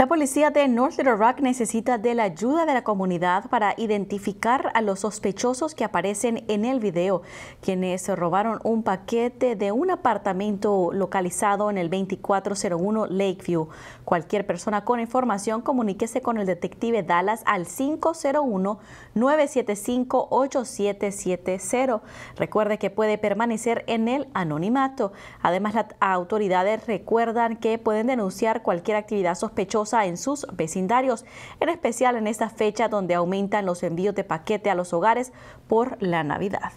La policía de North Little Rock necesita de la ayuda de la comunidad para identificar a los sospechosos que aparecen en el video, quienes robaron un paquete de un apartamento localizado en el 2401 Lakeview. Cualquier persona con información comuníquese con el detective Dallas al 501-975-8770. Recuerde que puede permanecer en el anonimato. Además, las autoridades recuerdan que pueden denunciar cualquier actividad sospechosa en sus vecindarios, en especial en esta fecha donde aumentan los envíos de paquete a los hogares por la Navidad.